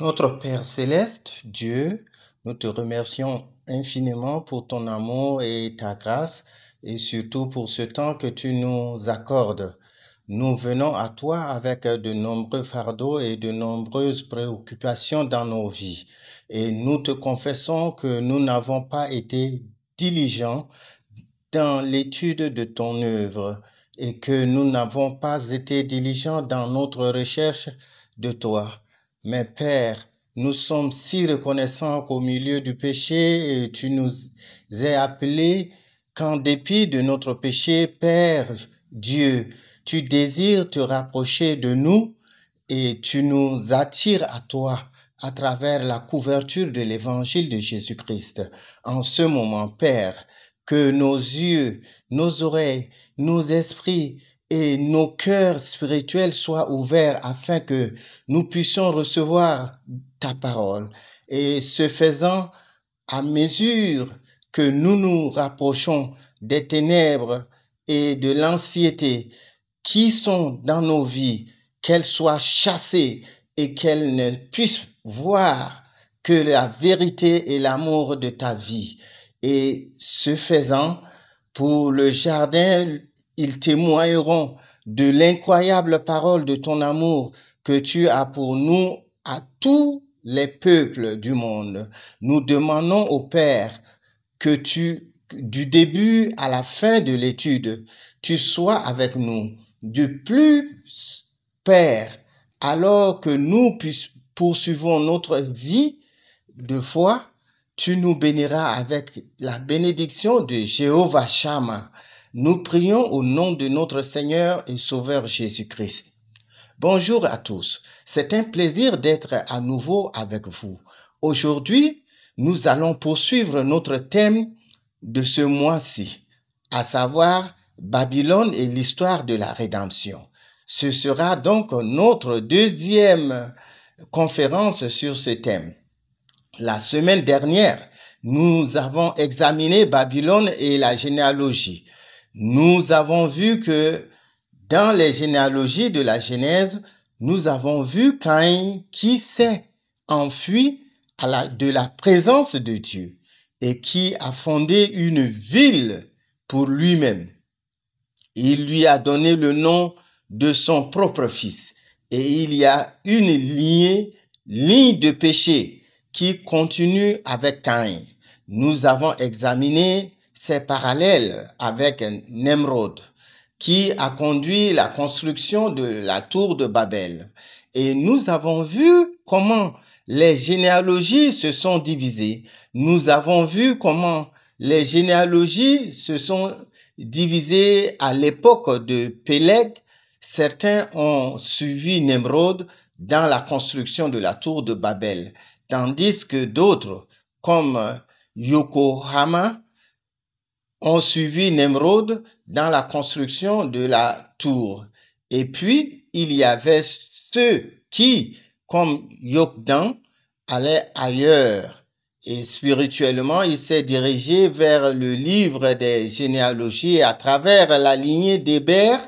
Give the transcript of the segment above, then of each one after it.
Notre Père céleste, Dieu, nous te remercions infiniment pour ton amour et ta grâce et surtout pour ce temps que tu nous accordes. Nous venons à toi avec de nombreux fardeaux et de nombreuses préoccupations dans nos vies. Et nous te confessons que nous n'avons pas été diligents dans l'étude de ton œuvre et que nous n'avons pas été diligents dans notre recherche de toi. Mais Père, nous sommes si reconnaissants qu'au milieu du péché, tu nous as appelés qu'en dépit de notre péché, Père Dieu, tu désires te rapprocher de nous et tu nous attires à toi à travers la couverture de l'évangile de Jésus-Christ. En ce moment, Père, que nos yeux, nos oreilles, nos esprits et nos cœurs spirituels soient ouverts afin que nous puissions recevoir ta parole. Et ce faisant, à mesure que nous nous rapprochons des ténèbres et de l'anxiété qui sont dans nos vies, qu'elles soient chassées et qu'elles ne puissent voir que la vérité et l'amour de ta vie. Et ce faisant, pour le jardin ils témoigneront de l'incroyable parole de ton amour que tu as pour nous à tous les peuples du monde. Nous demandons au Père que tu, du début à la fin de l'étude, tu sois avec nous. De plus, Père, alors que nous poursuivons notre vie de foi, tu nous béniras avec la bénédiction de Jéhovah Shammah. Nous prions au nom de notre Seigneur et Sauveur Jésus-Christ. Bonjour à tous. C'est un plaisir d'être à nouveau avec vous. Aujourd'hui, nous allons poursuivre notre thème de ce mois-ci, à savoir Babylone et l'histoire de la rédemption. Ce sera donc notre deuxième conférence sur ce thème. La semaine dernière, nous avons examiné Babylone et la généalogie. Nous avons vu que dans les généalogies de la Genèse, nous avons vu Caïn qui s'est enfui de la présence de Dieu et qui a fondé une ville pour lui-même. Il lui a donné le nom de son propre fils et il y a une lignée, ligne de péché qui continue avec Caïn. Nous avons examiné c'est parallèle avec Nemrod qui a conduit la construction de la tour de Babel. Et nous avons vu comment les généalogies se sont divisées. Nous avons vu comment les généalogies se sont divisées à l'époque de Péleg. Certains ont suivi Nemrod dans la construction de la tour de Babel, tandis que d'autres, comme Yokohama, ont suivi Nemrod dans la construction de la tour. Et puis, il y avait ceux qui, comme Yokdan, allaient ailleurs. Et spirituellement, il s'est dirigé vers le livre des généalogies. À travers la lignée d'Hébert,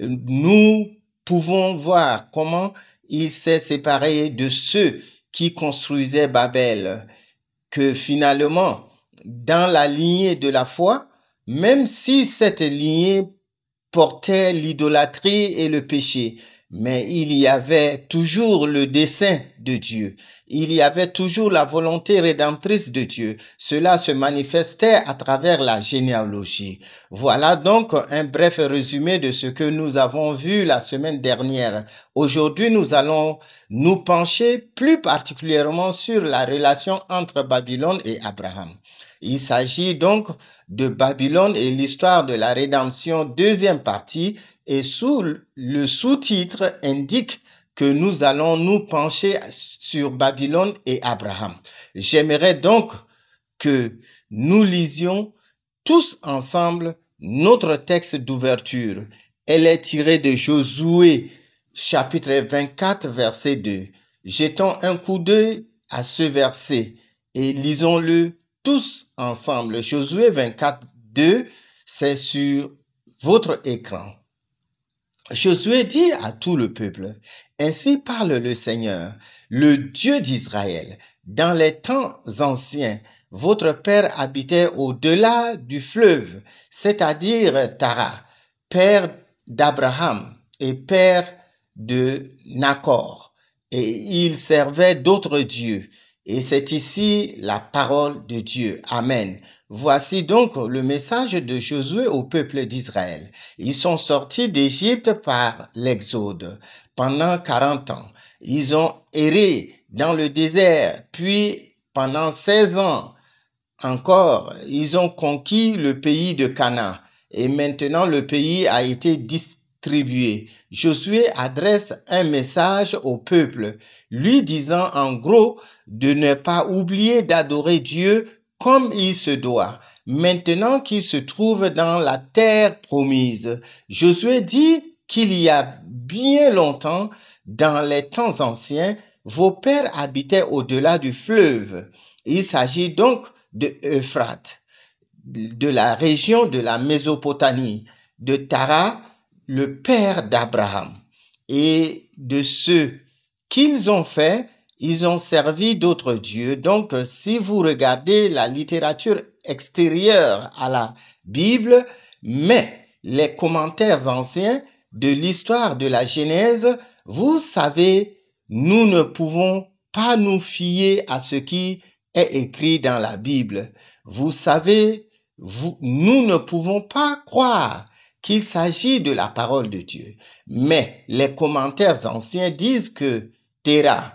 nous pouvons voir comment il s'est séparé de ceux qui construisaient Babel. Que finalement, dans la lignée de la foi, même si cette lignée portait l'idolâtrie et le péché, mais il y avait toujours le dessein de Dieu. Il y avait toujours la volonté rédemptrice de Dieu. Cela se manifestait à travers la généalogie. Voilà donc un bref résumé de ce que nous avons vu la semaine dernière. Aujourd'hui, nous allons nous pencher plus particulièrement sur la relation entre Babylone et Abraham. Il s'agit donc de Babylone et l'histoire de la rédemption deuxième partie et sous le sous-titre indique que nous allons nous pencher sur Babylone et Abraham. J'aimerais donc que nous lisions tous ensemble notre texte d'ouverture. Elle est tirée de Josué chapitre 24 verset 2. Jetons un coup d'œil à ce verset et lisons-le tous ensemble. Josué 24, 2, c'est sur votre écran. Josué dit à tout le peuple, Ainsi parle le Seigneur, le Dieu d'Israël. Dans les temps anciens, votre père habitait au-delà du fleuve, c'est-à-dire Tara, père d'Abraham et père de Nacor. Et il servait d'autres dieux et c'est ici la parole de Dieu. Amen. Voici donc le message de Josué au peuple d'Israël. Ils sont sortis d'Égypte par l'Exode pendant 40 ans. Ils ont erré dans le désert, puis pendant 16 ans encore, ils ont conquis le pays de Cana. Et maintenant, le pays a été dis Josué adresse un message au peuple, lui disant en gros de ne pas oublier d'adorer Dieu comme il se doit, maintenant qu'il se trouve dans la terre promise. Josué dit qu'il y a bien longtemps, dans les temps anciens, vos pères habitaient au-delà du fleuve. Il s'agit donc de Euphrate, de la région de la Mésopotamie, de Tara le père d'Abraham. Et de ceux qu'ils ont fait, ils ont servi d'autres dieux. Donc, si vous regardez la littérature extérieure à la Bible, mais les commentaires anciens de l'histoire de la Genèse, vous savez, nous ne pouvons pas nous fier à ce qui est écrit dans la Bible. Vous savez, nous ne pouvons pas croire qu'il s'agit de la parole de Dieu. Mais les commentaires anciens disent que Théra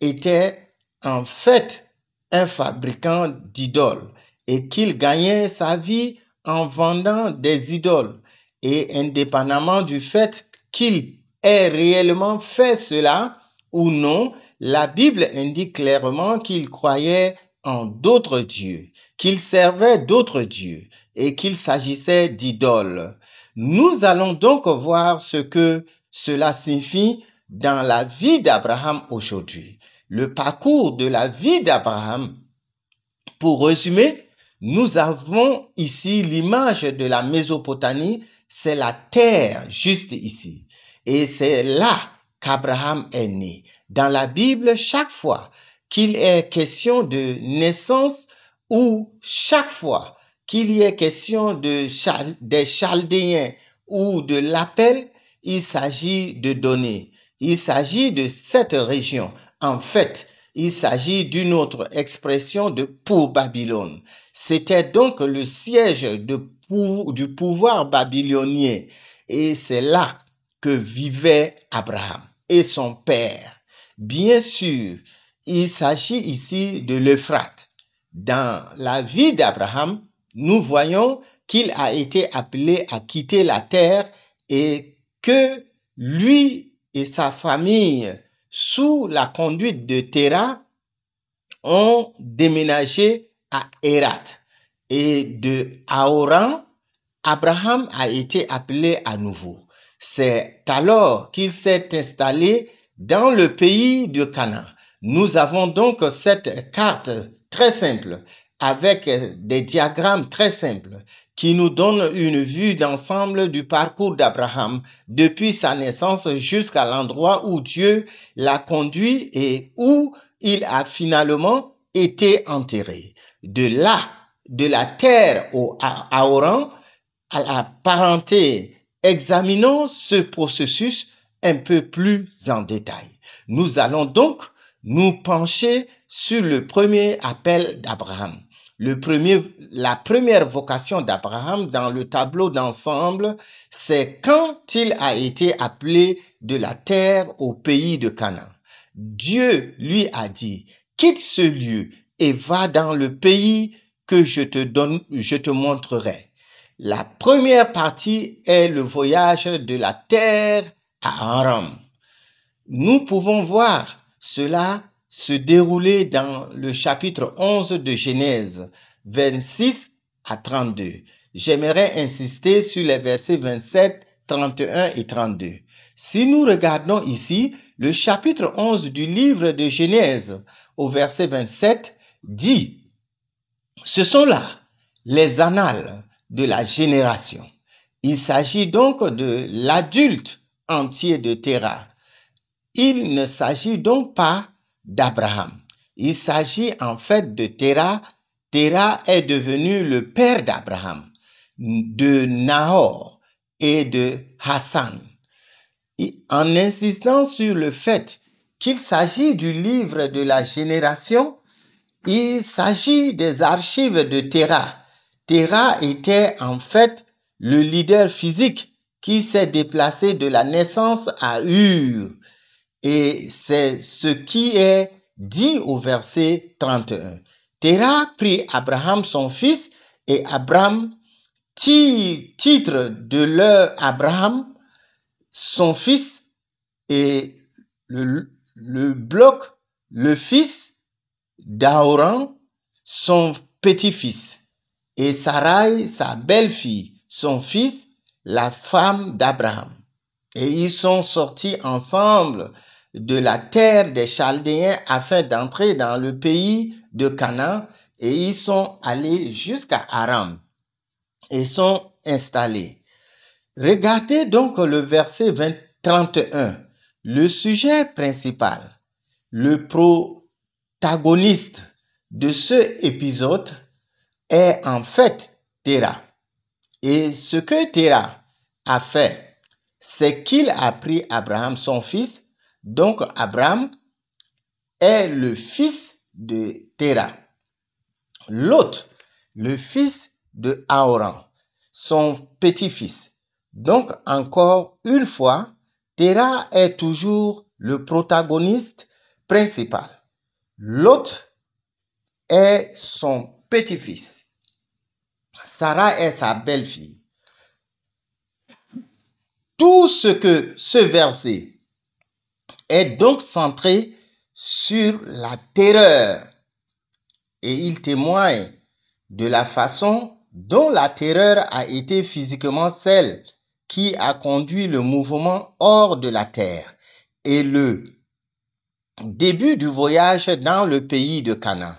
était en fait un fabricant d'idoles et qu'il gagnait sa vie en vendant des idoles. Et indépendamment du fait qu'il ait réellement fait cela ou non, la Bible indique clairement qu'il croyait en d'autres dieux, qu'il servait d'autres dieux et qu'il s'agissait d'idoles. Nous allons donc voir ce que cela signifie dans la vie d'Abraham aujourd'hui. Le parcours de la vie d'Abraham. Pour résumer, nous avons ici l'image de la Mésopotamie, c'est la terre juste ici. Et c'est là qu'Abraham est né. Dans la Bible, chaque fois qu'il est question de naissance ou chaque fois qu'il y ait question des Chaldéens ou de l'appel, il s'agit de données. Il s'agit de cette région. En fait, il s'agit d'une autre expression de pour Babylone. C'était donc le siège du pouvoir babylonien. Et c'est là que vivait Abraham et son père. Bien sûr, il s'agit ici de l'Euphrate. Dans la vie d'Abraham, nous voyons qu'il a été appelé à quitter la terre et que lui et sa famille, sous la conduite de Terah, ont déménagé à Erat. Et de Aoran, Abraham a été appelé à nouveau. C'est alors qu'il s'est installé dans le pays de Canaan. Nous avons donc cette carte très simple avec des diagrammes très simples qui nous donnent une vue d'ensemble du parcours d'Abraham depuis sa naissance jusqu'à l'endroit où Dieu l'a conduit et où il a finalement été enterré. De là, de la terre au, à, Oran, à la parenté, examinons ce processus un peu plus en détail. Nous allons donc nous pencher sur le premier appel d'Abraham premier, la première vocation d'Abraham dans le tableau d'ensemble, c'est quand il a été appelé de la terre au pays de Canaan. Dieu lui a dit, quitte ce lieu et va dans le pays que je te donne, je te montrerai. La première partie est le voyage de la terre à Aram. Nous pouvons voir cela se dérouler dans le chapitre 11 de Genèse 26 à 32. J'aimerais insister sur les versets 27, 31 et 32. Si nous regardons ici, le chapitre 11 du livre de Genèse au verset 27 dit, ce sont là les annales de la génération. Il s'agit donc de l'adulte entier de Terra. Il ne s'agit donc pas d'Abraham. Il s'agit en fait de Terah. Terah est devenu le père d'Abraham, de Nahor et de Hassan. En insistant sur le fait qu'il s'agit du livre de la génération, il s'agit des archives de Terah. Terah était en fait le leader physique qui s'est déplacé de la naissance à Ur et c'est ce qui est dit au verset 31. Terah prit Abraham son fils et Abraham, titre de leur Abraham, son fils et le, le bloc, le fils d'Aoran, son petit-fils, et Sarai, sa belle-fille, son fils, la femme d'Abraham. Et ils sont sortis ensemble de la terre des Chaldéens afin d'entrer dans le pays de Canaan et ils sont allés jusqu'à Aram et sont installés. Regardez donc le verset 31, le sujet principal, le protagoniste de ce épisode est en fait Terah Et ce que Terah a fait, c'est qu'il a pris Abraham, son fils, donc Abraham est le fils de Terah. L'autre, le fils de Aoran, son petit-fils. Donc encore une fois, Terah est toujours le protagoniste principal. L'autre est son petit-fils. Sarah est sa belle-fille. Tout ce que ce verset est donc centré sur la terreur et il témoigne de la façon dont la terreur a été physiquement celle qui a conduit le mouvement hors de la terre et le début du voyage dans le pays de Canaan.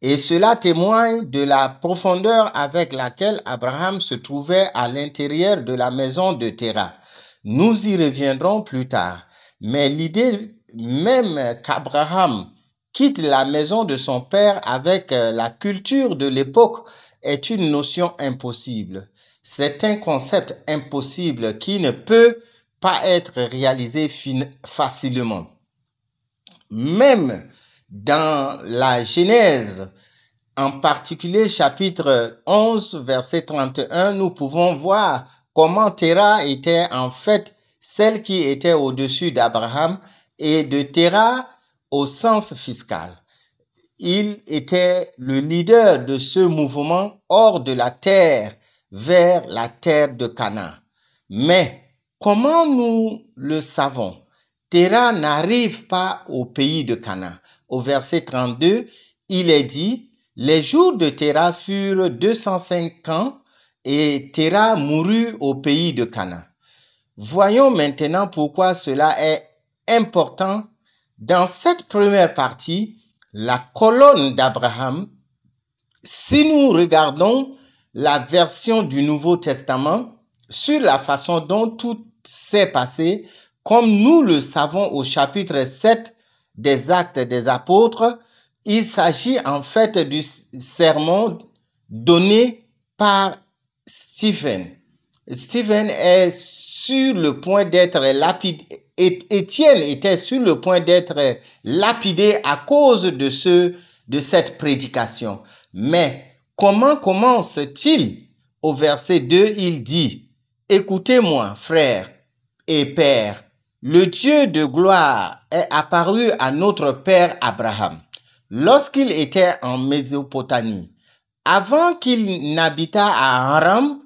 Et cela témoigne de la profondeur avec laquelle Abraham se trouvait à l'intérieur de la maison de Terah. Nous y reviendrons plus tard. Mais l'idée même qu'Abraham quitte la maison de son père avec euh, la culture de l'époque est une notion impossible. C'est un concept impossible qui ne peut pas être réalisé facilement. Même dans la Genèse, en particulier chapitre 11, verset 31, nous pouvons voir comment Terah était en fait celle qui était au-dessus d'Abraham et de Terah au sens fiscal. Il était le leader de ce mouvement hors de la terre vers la terre de Canaan. Mais comment nous le savons Terah n'arrive pas au pays de Canaan. Au verset 32, il est dit, les jours de Terah furent 205 ans et Terah mourut au pays de Canaan. Voyons maintenant pourquoi cela est important. Dans cette première partie, la colonne d'Abraham, si nous regardons la version du Nouveau Testament sur la façon dont tout s'est passé, comme nous le savons au chapitre 7 des actes des apôtres, il s'agit en fait du serment donné par Stephen. Stephen est sur le point d'être lapidé. Étienne était sur le point d'être lapidé à cause de, ce, de cette prédication. Mais comment commence-t-il Au verset 2, il dit, Écoutez-moi, frères et père, le Dieu de gloire est apparu à notre père Abraham lorsqu'il était en Mésopotamie, avant qu'il n'habitât à Aram,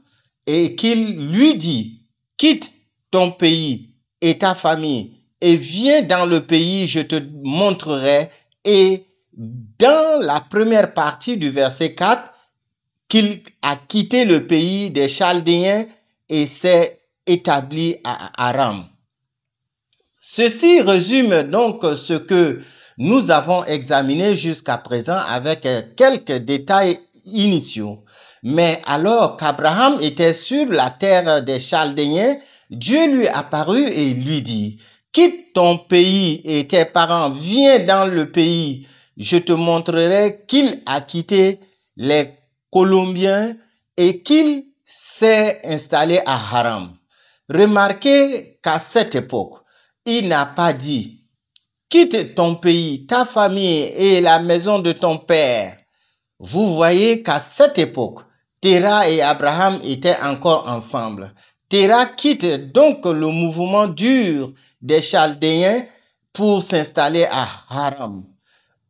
et qu'il lui dit, quitte ton pays et ta famille et viens dans le pays, je te montrerai. Et dans la première partie du verset 4, qu'il a quitté le pays des Chaldéens et s'est établi à Aram. Ceci résume donc ce que nous avons examiné jusqu'à présent avec quelques détails initiaux. Mais alors qu'Abraham était sur la terre des Chaldéens, Dieu lui apparut et lui dit, Quitte ton pays et tes parents, viens dans le pays. Je te montrerai qu'il a quitté les Colombiens et qu'il s'est installé à Haram. Remarquez qu'à cette époque, il n'a pas dit quitte ton pays, ta famille et la maison de ton père. Vous voyez qu'à cette époque, Terah et Abraham étaient encore ensemble. Terah quitte donc le mouvement dur des Chaldéens pour s'installer à Haram.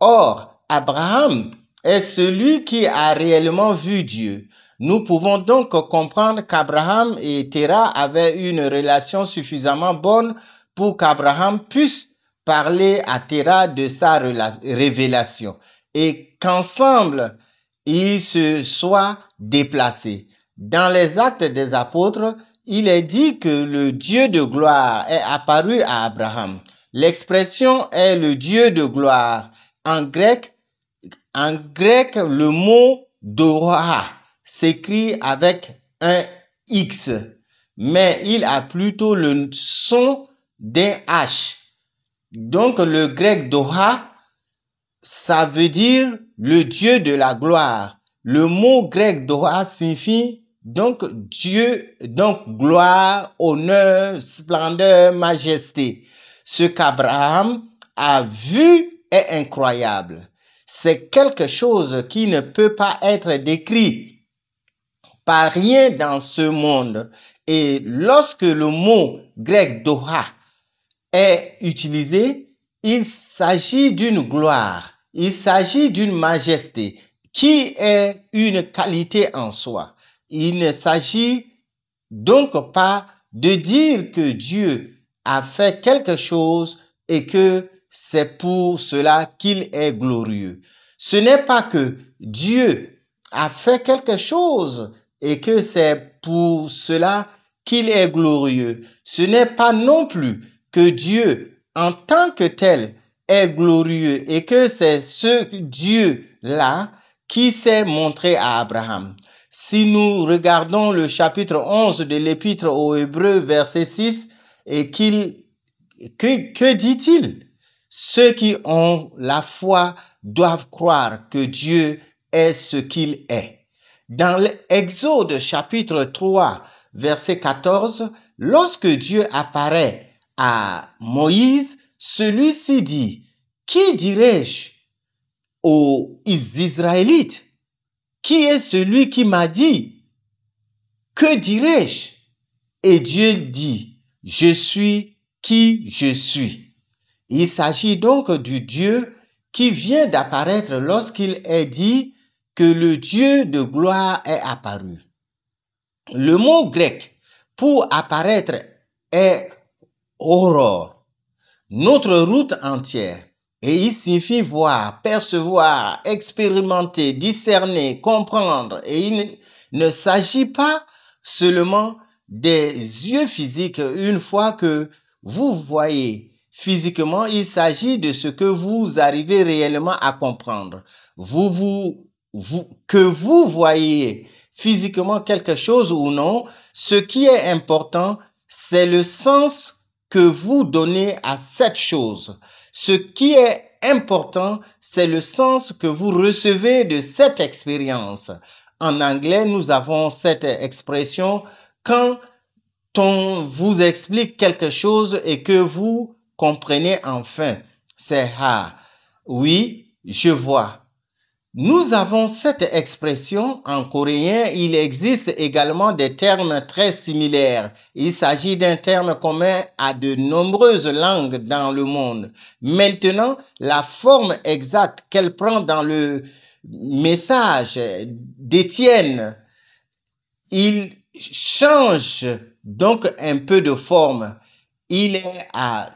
Or, Abraham est celui qui a réellement vu Dieu. Nous pouvons donc comprendre qu'Abraham et Terah avaient une relation suffisamment bonne pour qu'Abraham puisse parler à Terah de sa révélation et qu'ensemble, il se soit déplacé. Dans les actes des apôtres, il est dit que le Dieu de gloire est apparu à Abraham. L'expression est le Dieu de gloire. En grec, le mot Dora s'écrit avec un X, mais il a plutôt le son d'un H. Donc le grec doha » Ça veut dire le Dieu de la gloire. Le mot grec Doha signifie donc Dieu, donc gloire, honneur, splendeur, majesté. Ce qu'Abraham a vu est incroyable. C'est quelque chose qui ne peut pas être décrit par rien dans ce monde. Et lorsque le mot grec Doha est utilisé, il s'agit d'une gloire. Il s'agit d'une majesté qui est une qualité en soi. Il ne s'agit donc pas de dire que Dieu a fait quelque chose et que c'est pour cela qu'il est glorieux. Ce n'est pas que Dieu a fait quelque chose et que c'est pour cela qu'il est glorieux. Ce n'est pas non plus que Dieu, en tant que tel, est glorieux et que c'est ce Dieu-là qui s'est montré à Abraham. Si nous regardons le chapitre 11 de l'épître aux Hébreux, verset 6, et qu'il, que, que dit-il Ceux qui ont la foi doivent croire que Dieu est ce qu'il est. Dans l'Exode chapitre 3, verset 14, lorsque Dieu apparaît à Moïse, celui-ci dit, Qui dirais-je aux Israélites Qui est celui qui m'a dit Que dirais-je Et Dieu dit, Je suis qui je suis. Il s'agit donc du Dieu qui vient d'apparaître lorsqu'il est dit que le Dieu de gloire est apparu. Le mot grec pour apparaître est aurore notre route entière. Et il suffit voir, percevoir, expérimenter, discerner, comprendre. Et il ne s'agit pas seulement des yeux physiques une fois que vous voyez physiquement, il s'agit de ce que vous arrivez réellement à comprendre. vous, vous, que vous voyez physiquement quelque chose ou non, ce qui est important, c'est le sens que vous donnez à cette chose. Ce qui est important, c'est le sens que vous recevez de cette expérience. En anglais, nous avons cette expression quand on vous explique quelque chose et que vous comprenez enfin. C'est ha ah. ». oui, je vois. Nous avons cette expression en coréen. Il existe également des termes très similaires. Il s'agit d'un terme commun à de nombreuses langues dans le monde. Maintenant, la forme exacte qu'elle prend dans le message d'Étienne, il change donc un peu de forme. Il est à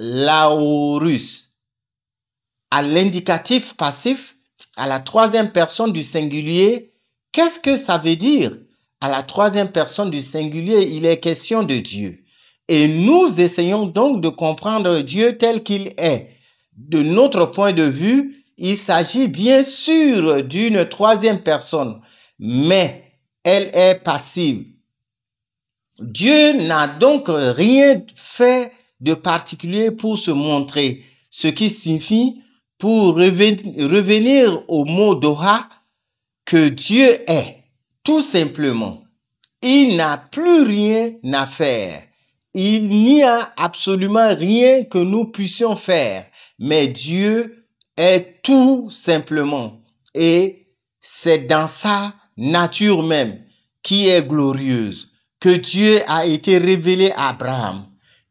l'aorus. À l'indicatif passif, à la troisième personne du singulier, qu'est-ce que ça veut dire À la troisième personne du singulier, il est question de Dieu. Et nous essayons donc de comprendre Dieu tel qu'il est. De notre point de vue, il s'agit bien sûr d'une troisième personne, mais elle est passive. Dieu n'a donc rien fait de particulier pour se montrer, ce qui signifie pour revenir au mot Doha que Dieu est, tout simplement. Il n'a plus rien à faire. Il n'y a absolument rien que nous puissions faire, mais Dieu est tout simplement. Et c'est dans sa nature même qui est glorieuse que Dieu a été révélé à Abraham.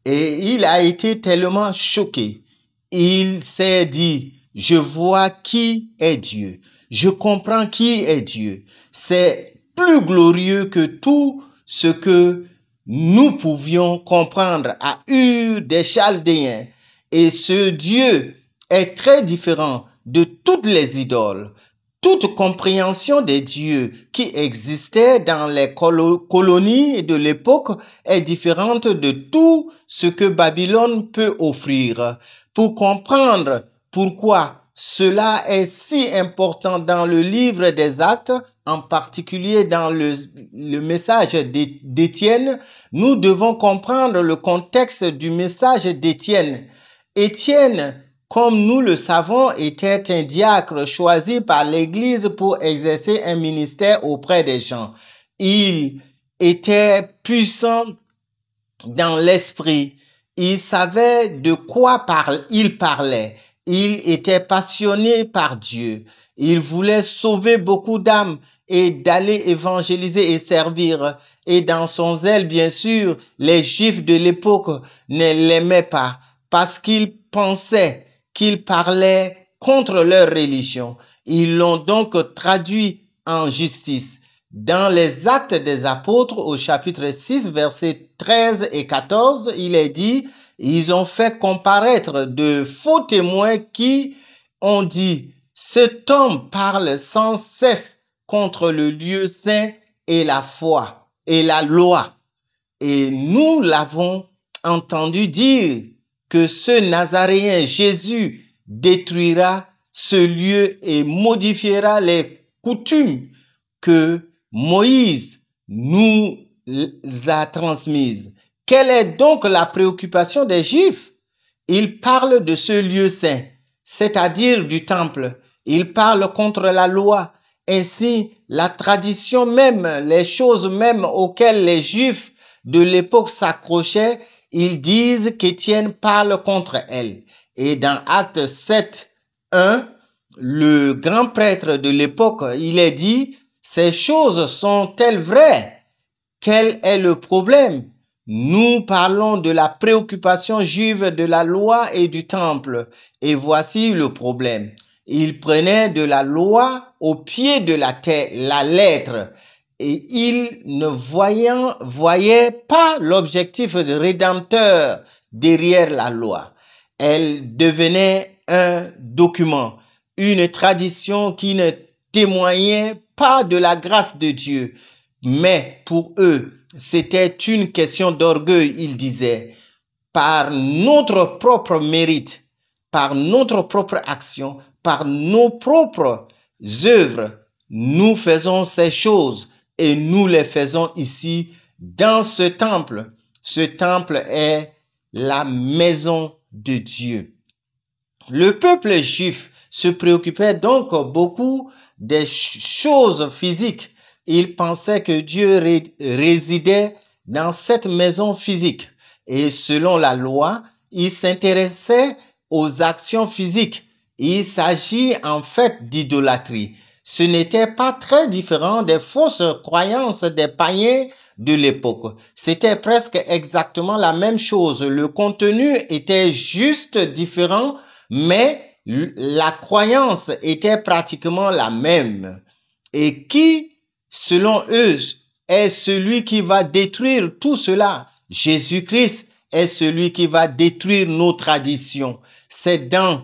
Et il a été tellement choqué. Il s'est dit, je vois qui est Dieu. Je comprends qui est Dieu. C'est plus glorieux que tout ce que nous pouvions comprendre à U des Chaldéens. Et ce Dieu est très différent de toutes les idoles. Toute compréhension des dieux qui existaient dans les colonies de l'époque est différente de tout ce que Babylone peut offrir. Pour comprendre pourquoi cela est si important dans le livre des actes, en particulier dans le, message d'Étienne, nous devons comprendre le contexte du message d'Étienne. Étienne, comme nous le savons, était un diacre choisi par l'Église pour exercer un ministère auprès des gens. Il était puissant dans l'esprit. Il savait de quoi il parlait. Il était passionné par Dieu. Il voulait sauver beaucoup d'âmes et d'aller évangéliser et servir. Et dans son zèle, bien sûr, les Juifs de l'époque ne l'aimaient pas parce qu'ils pensaient qu'il parlait contre leur religion. Ils l'ont donc traduit en justice. Dans les actes des apôtres au chapitre 6, versets 13 et 14, il est dit, ils ont fait comparaître de faux témoins qui ont dit, cet homme parle sans cesse contre le lieu saint et la foi et la loi. Et nous l'avons entendu dire que ce Nazaréen Jésus détruira ce lieu et modifiera les coutumes que Moïse nous a transmises. Quelle est donc la préoccupation des Juifs Ils parlent de ce lieu saint, c'est-à-dire du temple. Ils parlent contre la loi. Ainsi, la tradition même, les choses même auxquelles les Juifs de l'époque s'accrochaient, ils disent qu'Étienne parle contre elles. Et dans Acte 7, 1, le grand prêtre de l'époque, il est dit, ces choses sont-elles vraies Quel est le problème nous parlons de la préoccupation juive de la loi et du temple. Et voici le problème. Ils prenaient de la loi au pied de la tête, la lettre, et ils ne voyaient pas l'objectif de rédempteur derrière la loi. Elle devenait un document, une tradition qui ne témoignait pas de la grâce de Dieu, mais pour eux, c'était une question d'orgueil, ils disaient. Par notre propre mérite, par notre propre action, par nos propres œuvres, nous faisons ces choses et nous les faisons ici dans ce temple. Ce temple est la maison de Dieu. Le peuple juif se préoccupait donc beaucoup des choses physiques, il pensait que Dieu résidait dans cette maison physique. Et selon la loi, il s'intéressait aux actions physiques. Il s'agit en fait d'idolâtrie. Ce n'était pas très différent des fausses croyances des païens de l'époque. C'était presque exactement la même chose. Le contenu était juste différent, mais la croyance était pratiquement la même. Et qui selon eux, est celui qui va détruire tout cela. Jésus-Christ est celui qui va détruire nos traditions. C'est dans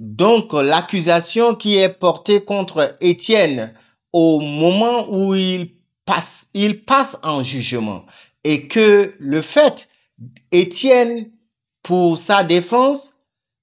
donc l'accusation qui est portée contre Étienne au moment où il passe, il passe en jugement et que le fait Étienne pour sa défense,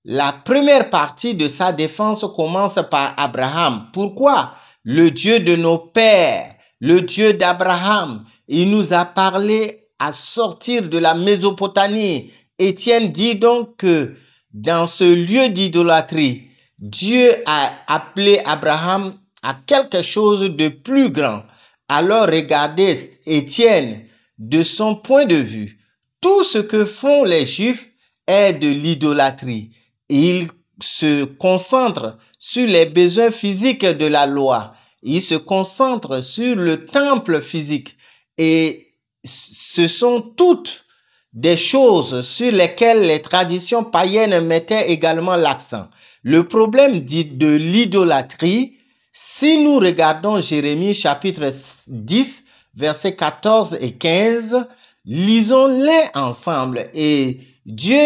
la première partie de sa défense commence par Abraham. Pourquoi le Dieu de nos pères, le Dieu d'Abraham. Il nous a parlé à sortir de la Mésopotamie. Étienne dit donc que dans ce lieu d'idolâtrie, Dieu a appelé Abraham à quelque chose de plus grand. Alors regardez Étienne de son point de vue. Tout ce que font les Juifs est de l'idolâtrie. Ils se concentre sur les besoins physiques de la loi. Il se concentre sur le temple physique. Et ce sont toutes des choses sur lesquelles les traditions païennes mettaient également l'accent. Le problème dit de l'idolâtrie, si nous regardons Jérémie chapitre 10, versets 14 et 15, lisons-les ensemble et Dieu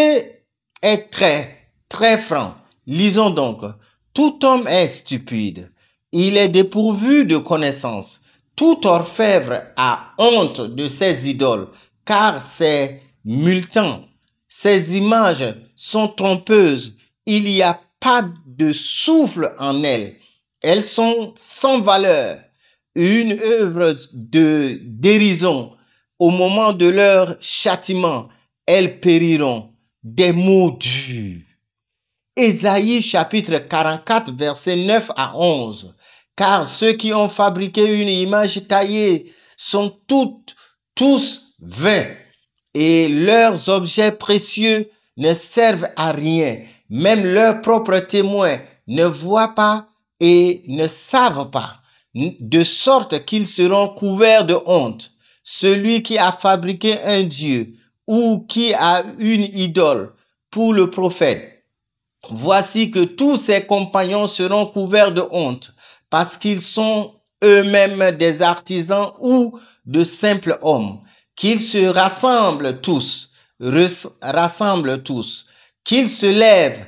est très, très franc. Lisons donc. Tout homme est stupide. Il est dépourvu de connaissances. Tout orfèvre a honte de ses idoles, car c'est multant. Ces images sont trompeuses. Il n'y a pas de souffle en elles. Elles sont sans valeur. Une œuvre de dérision. Au moment de leur châtiment, elles périront. Des mots durs. Ésaïe chapitre 44 verset 9 à 11. Car ceux qui ont fabriqué une image taillée sont tous vains et leurs objets précieux ne servent à rien. Même leurs propres témoins ne voient pas et ne savent pas, de sorte qu'ils seront couverts de honte. Celui qui a fabriqué un dieu ou qui a une idole pour le prophète Voici que tous ses compagnons seront couverts de honte, parce qu'ils sont eux-mêmes des artisans ou de simples hommes, qu'ils se rassemblent tous, rassemblent tous, qu'ils se lèvent,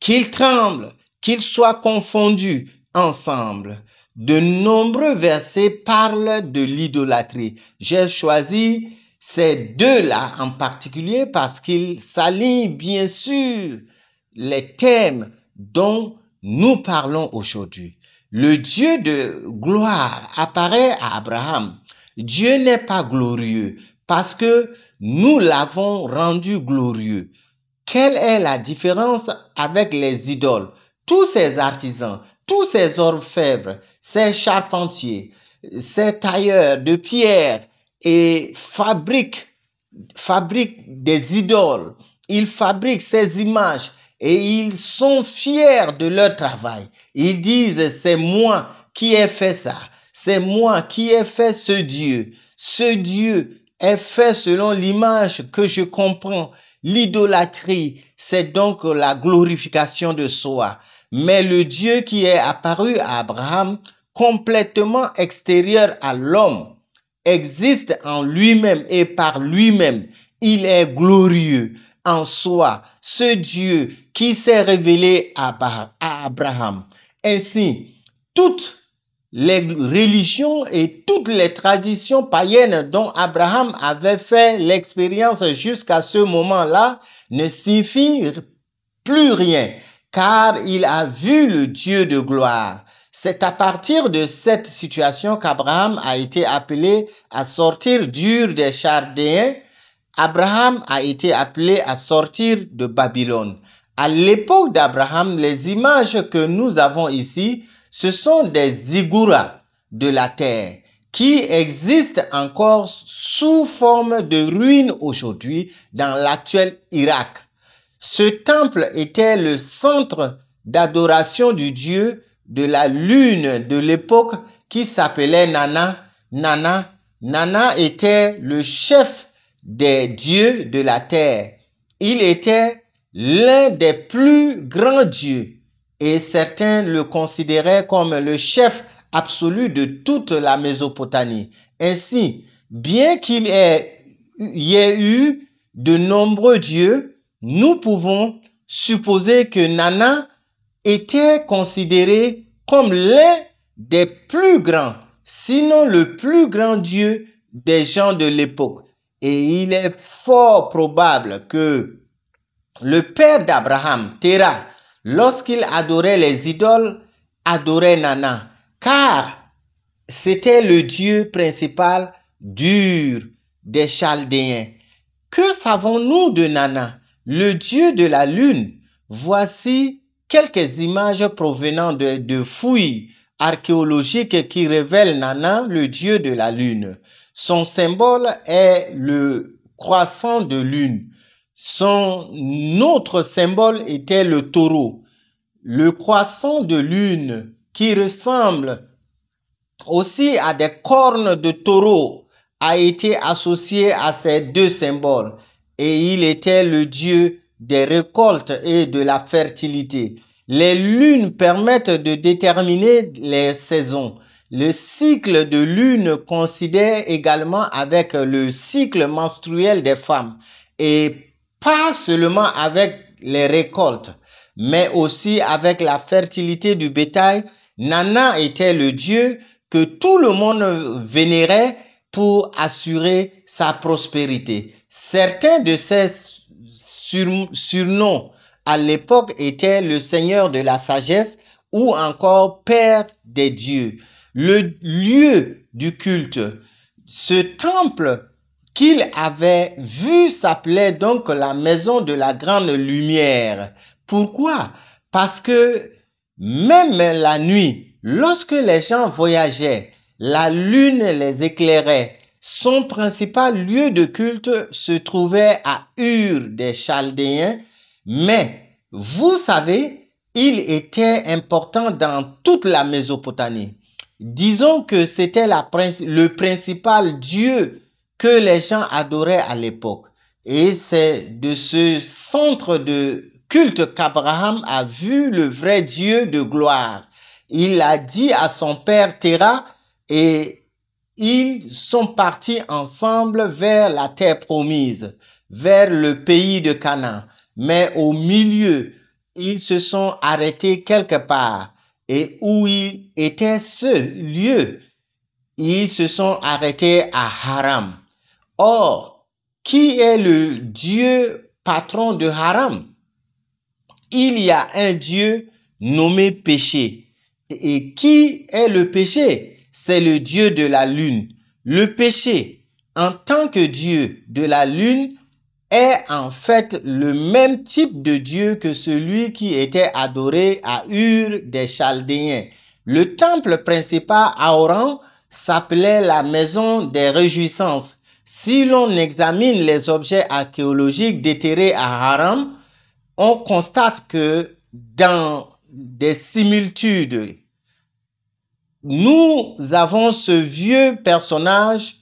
qu'ils tremblent, qu'ils soient confondus ensemble. De nombreux versets parlent de l'idolâtrie. J'ai choisi ces deux-là en particulier parce qu'ils s'alignent bien sûr les thèmes dont nous parlons aujourd'hui. Le Dieu de gloire apparaît à Abraham. Dieu n'est pas glorieux parce que nous l'avons rendu glorieux. Quelle est la différence avec les idoles Tous ces artisans, tous ces orfèvres, ces charpentiers, ces tailleurs de pierre et fabriquent, des idoles. Ils fabriquent ces images et ils sont fiers de leur travail. Ils disent, c'est moi qui ai fait ça, c'est moi qui ai fait ce Dieu. Ce Dieu est fait selon l'image que je comprends. L'idolâtrie, c'est donc la glorification de soi. Mais le Dieu qui est apparu à Abraham, complètement extérieur à l'homme, existe en lui-même et par lui-même. Il est glorieux en soi, ce Dieu qui s'est révélé à Abraham. Ainsi, toutes les religions et toutes les traditions païennes dont Abraham avait fait l'expérience jusqu'à ce moment-là ne signifient plus rien, car il a vu le Dieu de gloire. C'est à partir de cette situation qu'Abraham a été appelé à sortir dur des Chardéens. Abraham a été appelé à sortir de Babylone. À l'époque d'Abraham, les images que nous avons ici, ce sont des zigouras de la terre qui existent encore sous forme de ruines aujourd'hui dans l'actuel Irak. Ce temple était le centre d'adoration du dieu de la lune de l'époque qui s'appelait Nana. Nana, Nana était le chef des dieux de la terre. Il était l'un des plus grands dieux et certains le considéraient comme le chef absolu de toute la Mésopotamie. Ainsi, bien qu'il y ait eu de nombreux dieux, nous pouvons supposer que Nana était considéré comme l'un des plus grands, sinon le plus grand dieu des gens de l'époque. Et il est fort probable que le père d'Abraham, Terah, lorsqu'il adorait les idoles, adorait Nana, car c'était le dieu principal dur des Chaldéens. Que savons-nous de Nana, le dieu de la lune Voici quelques images provenant de, de fouilles archéologiques qui révèlent Nana, le dieu de la lune. Son symbole est le croissant de lune. Son autre symbole était le taureau. Le croissant de lune qui ressemble aussi à des cornes de taureau a été associé à ces deux symboles et il était le dieu des récoltes et de la fertilité. Les lunes permettent de déterminer les saisons. Le cycle de lune considère également avec le cycle menstruel des femmes et pas seulement avec les récoltes, mais aussi avec la fertilité du bétail. Nana était le dieu que tout le monde vénérait pour assurer sa prospérité. Certains de ses surnoms à l'époque étaient le seigneur de la sagesse ou encore père des dieux le lieu du culte. Ce temple qu'il avait vu s'appelait donc la maison de la grande lumière. Pourquoi Parce que même la nuit, lorsque les gens voyageaient, la lune les éclairait. Son principal lieu de culte se trouvait à Ur des Chaldéens, mais vous savez, il était important dans toute la Mésopotamie. Disons que c'était le principal Dieu que les gens adoraient à l'époque. Et c'est de ce centre de culte qu'Abraham a vu le vrai Dieu de gloire. Il a dit à son père Terah et ils sont partis ensemble vers la terre promise, vers le pays de Canaan. Mais au milieu, ils se sont arrêtés quelque part et où était ce lieu, ils se sont arrêtés à Haram. Or, qui est le Dieu patron de Haram Il y a un Dieu nommé péché. Et qui est le péché C'est le Dieu de la lune. Le péché, en tant que Dieu de la lune, est en fait le même type de Dieu que celui qui était adoré à Ur des Chaldéens. Le temple principal à Oran s'appelait la maison des réjouissances. Si l'on examine les objets archéologiques déterrés à Haram, on constate que dans des similitudes, nous avons ce vieux personnage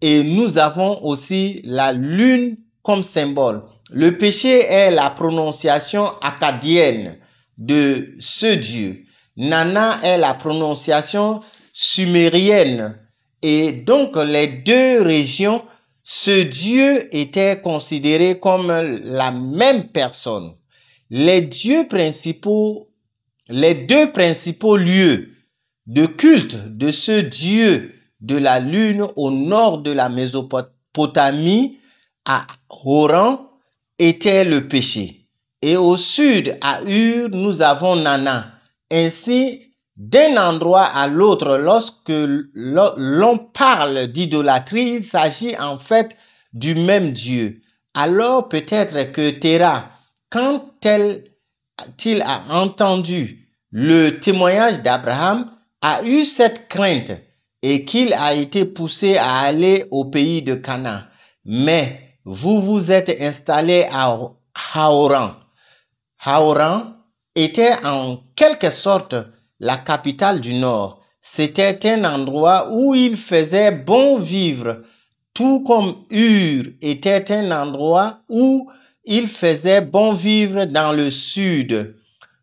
et nous avons aussi la lune comme symbole. Le péché est la prononciation acadienne de ce dieu. Nana est la prononciation sumérienne. Et donc les deux régions, ce dieu était considéré comme la même personne. Les dieux principaux, les deux principaux lieux de culte de ce dieu de la lune au nord de la Mésopotamie à Horan était le péché. Et au sud, à Ur, nous avons Nana. Ainsi, d'un endroit à l'autre, lorsque l'on parle d'idolâtrie, il s'agit en fait du même Dieu. Alors peut-être que Théra quand elle, il a entendu le témoignage d'Abraham, a eu cette crainte et qu'il a été poussé à aller au pays de Canaan. Mais vous vous êtes installé à Haoran. Haoran était en quelque sorte la capitale du Nord. C'était un endroit où il faisait bon vivre, tout comme Ur était un endroit où il faisait bon vivre dans le sud.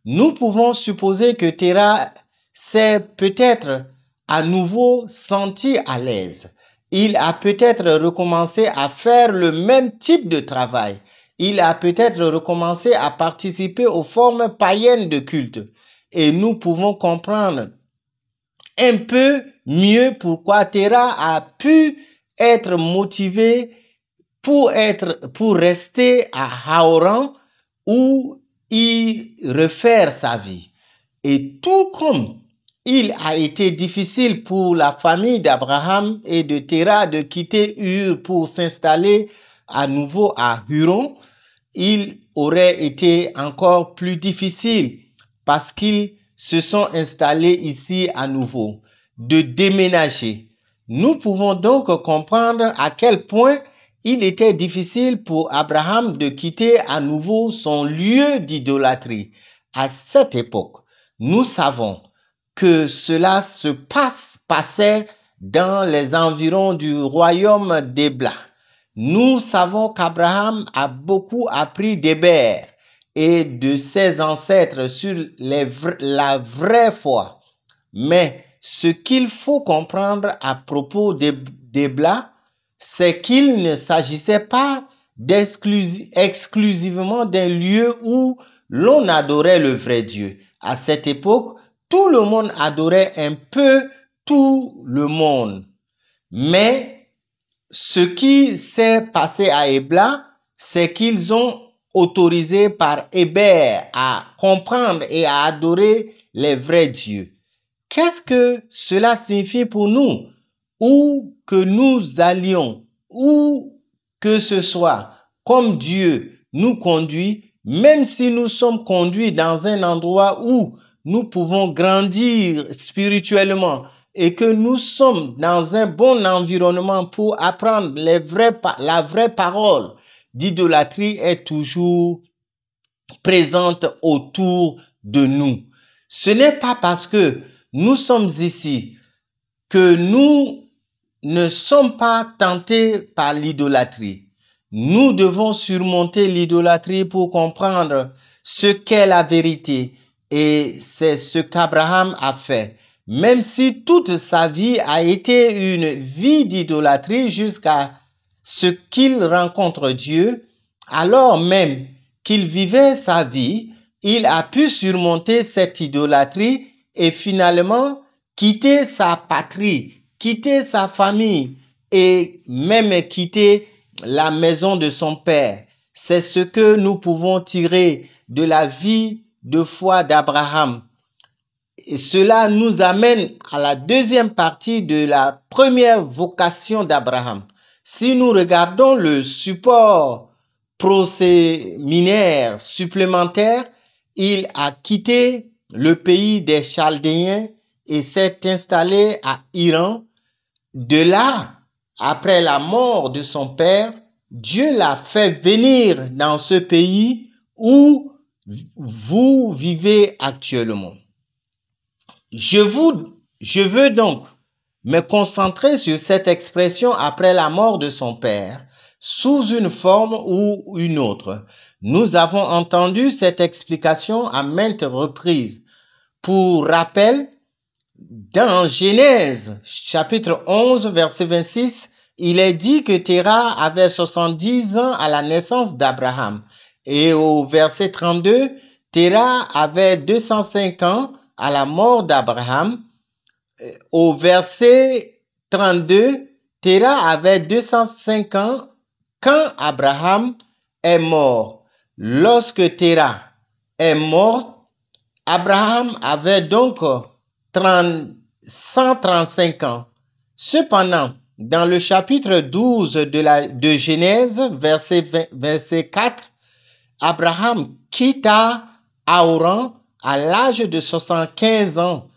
Nous pouvons supposer que Terra s'est peut-être à nouveau senti à l'aise. Il a peut-être recommencé à faire le même type de travail. Il a peut-être recommencé à participer aux formes païennes de culte. Et nous pouvons comprendre un peu mieux pourquoi Terra a pu être motivé pour être pour rester à Haoran ou y refaire sa vie. Et tout comme il a été difficile pour la famille d'Abraham et de Terah de quitter Ur pour s'installer à nouveau à Huron. Il aurait été encore plus difficile parce qu'ils se sont installés ici à nouveau, de déménager. Nous pouvons donc comprendre à quel point il était difficile pour Abraham de quitter à nouveau son lieu d'idolâtrie. À cette époque, nous savons que cela se passe, passait dans les environs du royaume d'Ebla. Nous savons qu'Abraham a beaucoup appris d'Hébert et de ses ancêtres sur la vraie foi. Mais ce qu'il faut comprendre à propos d'Ebla, c'est qu'il ne s'agissait pas exclusivement d'un lieu où l'on adorait le vrai Dieu. À cette époque, tout le monde adorait un peu tout le monde. Mais ce qui s'est passé à Ebla, c'est qu'ils ont autorisé par Hébert à comprendre et à adorer les vrais dieux. Qu'est-ce que cela signifie pour nous Où que nous allions, où que ce soit, comme Dieu nous conduit, même si nous sommes conduits dans un endroit où nous pouvons grandir spirituellement et que nous sommes dans un bon environnement pour apprendre les la vraie parole d'idolâtrie est toujours présente autour de nous. Ce n'est pas parce que nous sommes ici que nous ne sommes pas tentés par l'idolâtrie. Nous devons surmonter l'idolâtrie pour comprendre ce qu'est la vérité et c'est ce qu'Abraham a fait. Même si toute sa vie a été une vie d'idolâtrie jusqu'à ce qu'il rencontre Dieu, alors même qu'il vivait sa vie, il a pu surmonter cette idolâtrie et finalement quitter sa patrie, quitter sa famille et même quitter la maison de son père. C'est ce que nous pouvons tirer de la vie de foi d'Abraham. Et cela nous amène à la deuxième partie de la première vocation d'Abraham. Si nous regardons le support procéminaire supplémentaire, il a quitté le pays des Chaldéens et s'est installé à Iran. De là, après la mort de son père, Dieu l'a fait venir dans ce pays où vous vivez actuellement. Je, veux donc me concentrer sur cette expression après la mort de son père, sous une forme ou une autre. Nous avons entendu cette explication à maintes reprises. Pour rappel, dans Genèse chapitre 11 verset 26, il est dit que Terah avait 70 ans à la naissance d'Abraham et au verset 32, Terah avait 205 ans à la mort d'Abraham. Euh, au verset 32, Terah avait 205 ans quand Abraham est mort. Lorsque Terah est mort, Abraham avait donc 135 ans. Cependant, dans le chapitre 12 de, la, Genèse, verset 4, Abraham quitta Haoran à l'âge de 75 ans.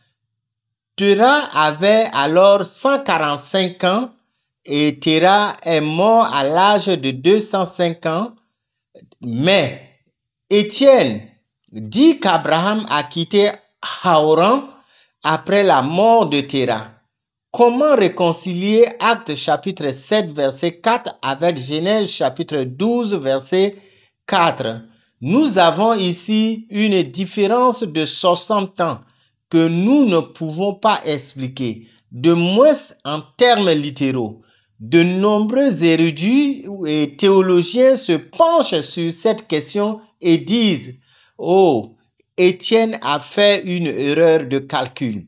Terah avait alors 145 ans et Théra est mort à l'âge de 205 ans. Mais Étienne dit qu'Abraham a quitté Haoran après la mort de Terah. Comment réconcilier Acte chapitre 7 verset 4 avec Genèse chapitre 12 verset 4. Nous avons ici une différence de 60 ans que nous ne pouvons pas expliquer, de moins en termes littéraux. De nombreux érudits et théologiens se penchent sur cette question et disent Oh, Étienne a fait une erreur de calcul.